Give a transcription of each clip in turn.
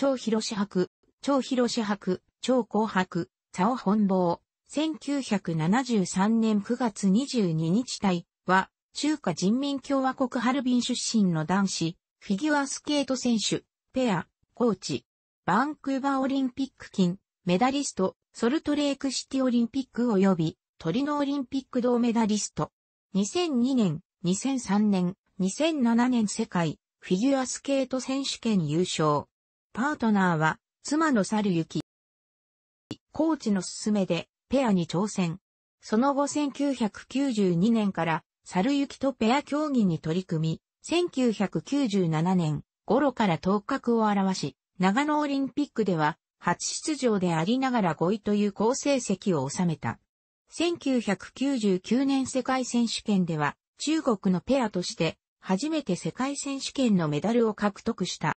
超広志博、超広志博、超紅白、尾本坊、1973年9月22日隊は、中華人民共和国ハルビン出身の男子、フィギュアスケート選手、ペア、コーチ、バンクーバーオリンピック金、メダリスト、ソルトレークシティオリンピック及び、トリノオリンピック銅メダリスト。2002年、2003年、2007年世界、フィギュアスケート選手権優勝。パートナーは、妻の猿ゆき。コーチの勧めで、ペアに挑戦。その後1992年から、猿行とペア競技に取り組み、1997年頃から頭角を現し、長野オリンピックでは、初出場でありながら5位という好成績を収めた。1999年世界選手権では、中国のペアとして、初めて世界選手権のメダルを獲得した。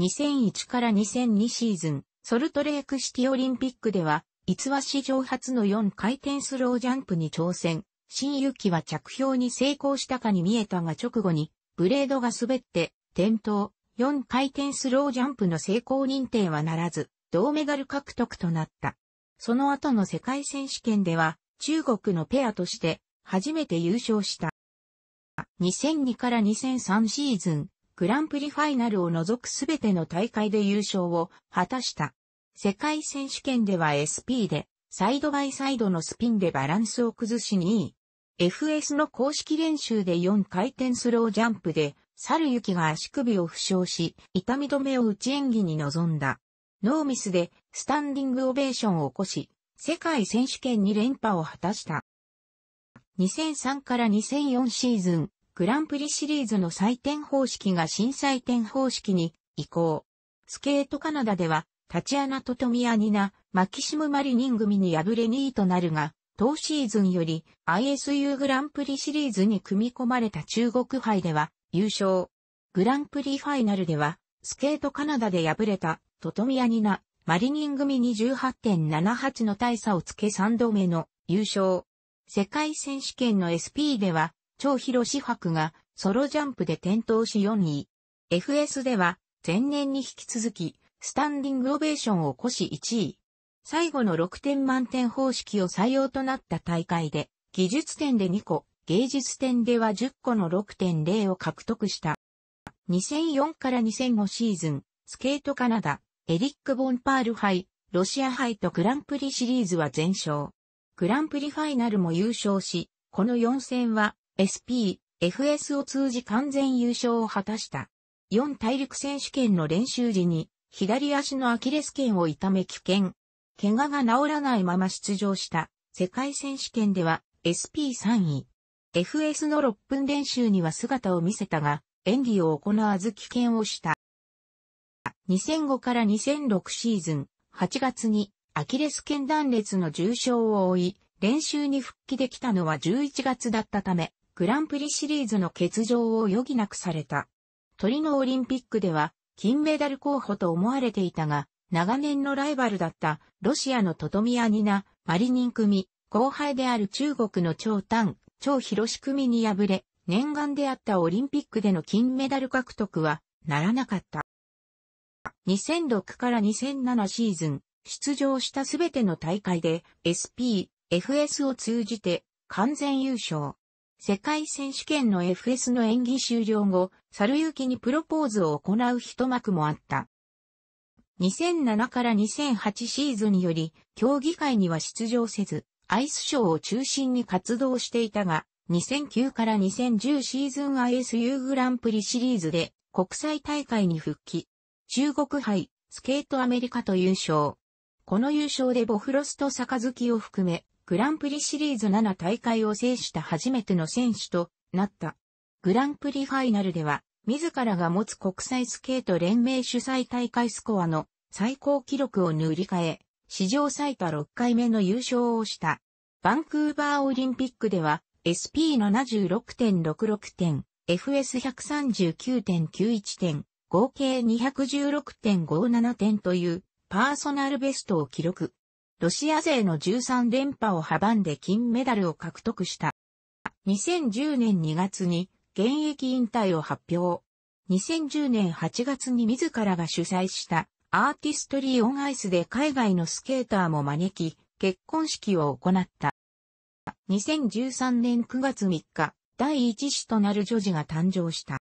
2001から2002シーズン、ソルトレークシティオリンピックでは、逸話史上初の4回転スロージャンプに挑戦。新ユキは着氷に成功したかに見えたが直後に、ブレードが滑って、転倒。4回転スロージャンプの成功認定はならず、銅メダル獲得となった。その後の世界選手権では、中国のペアとして、初めて優勝した。2002から2003シーズン、グランプリファイナルを除くすべての大会で優勝を果たした。世界選手権では SP で、サイドバイサイドのスピンでバランスを崩しに、FS の公式練習で4回転スロージャンプで、猿行が足首を負傷し、痛み止めを打ち演技に臨んだ。ノーミスでスタンディングオベーションを起こし、世界選手権に連覇を果たした。2003から2004シーズン、グランプリシリーズの採点方式が新採点方式に移行。スケートカナダでは、タチアナとトミアニナ、マキシム・マリニン組に敗れ2位となるが、当シーズンより ISU グランプリシリーズに組み込まれた中国杯では優勝。グランプリファイナルでは、スケートカナダで敗れた、トトミアニナ、マリニン組に18.78の大差をつけ3度目の優勝。世界選手権の SP では、超広志博がソロジャンプで転倒し4位。FS では前年に引き続きスタンディングオベーションを起こし1位。最後の6点満点方式を採用となった大会で技術点で2個、芸術点では10個の6.0を獲得した。2004から2005シーズン、スケートカナダ、エリック・ボンパール杯、ロシア杯とグランプリシリーズは全勝。グランプリファイナルも優勝し、この4戦は SP、FS を通じ完全優勝を果たした。4大陸選手権の練習時に、左足のアキレス腱を痛め危険。怪我が治らないまま出場した、世界選手権では、SP3 位。FS の6分練習には姿を見せたが、演技を行わず危険をした。2005から2006シーズン、8月にアキレス腱断裂の重傷を負い、練習に復帰できたのは11月だったため、グランプリシリーズの欠場を余儀なくされた。トリノオリンピックでは金メダル候補と思われていたが、長年のライバルだったロシアのトトミアニナ、マリニン組、後輩である中国の長短、超広志組に敗れ、念願であったオリンピックでの金メダル獲得はならなかった。2006から2007シーズン、出場したすべての大会で SP、FS を通じて完全優勝。世界選手権の FS の演技終了後、猿行にプロポーズを行う一幕もあった。2007から2008シーズンにより、競技会には出場せず、アイスショーを中心に活動していたが、2009から2010シーズン ISU グランプリシリーズで国際大会に復帰。中国杯、スケートアメリカと優勝。この優勝でボフロスト杯を含め、グランプリシリーズ7大会を制した初めての選手となった。グランプリファイナルでは、自らが持つ国際スケート連盟主催大会スコアの最高記録を塗り替え、史上最多6回目の優勝をした。バンクーバーオリンピックでは、SP76.66 点、FS139.91 点、合計216.57点というパーソナルベストを記録。ロシア勢の13連覇を阻んで金メダルを獲得した。2010年2月に現役引退を発表。2010年8月に自らが主催したアーティストリーオンアイスで海外のスケーターも招き、結婚式を行った。2013年9月3日、第一子となる女児が誕生した。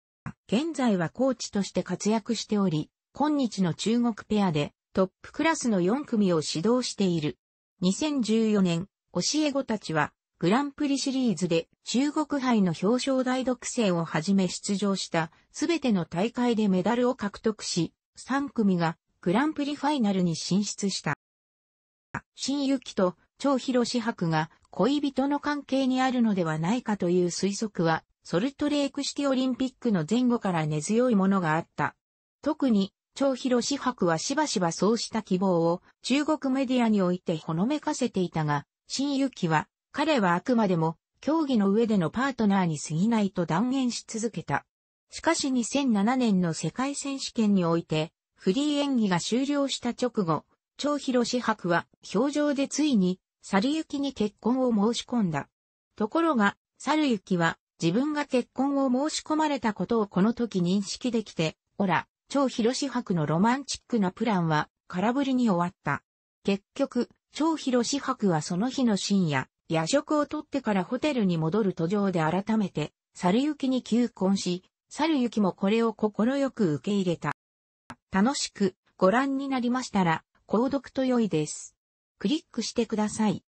現在はコーチとして活躍しており、今日の中国ペアでトップクラスの4組を指導している。2014年、教え子たちは、グランプリシリーズで中国杯の表彰台独占をはじめ出場したすべての大会でメダルを獲得し、3組がグランプリファイナルに進出した。新雪と超広志博が恋人の関係にあるのではないかという推測は、ソルトレークシティオリンピックの前後から根強いものがあった。特に張広志博はしばしばそうした希望を中国メディアにおいてほのめかせていたが、新雪は、彼はあくまでも、競技の上でのパートナーに過ぎないと断言し続けた。しかし2007年の世界選手権において、フリー演技が終了した直後、張広志博は表情でついに、猿雪に結婚を申し込んだ。ところが、猿雪は自分が結婚を申し込まれたことをこの時認識できて、おら、超広志博のロマンチックなプランは空振りに終わった。結局、超広志博はその日の深夜、夜食をとってからホテルに戻る途上で改めて、猿行きに求婚し、猿行きもこれを快く受け入れた。楽しくご覧になりましたら、購読と良いです。クリックしてください。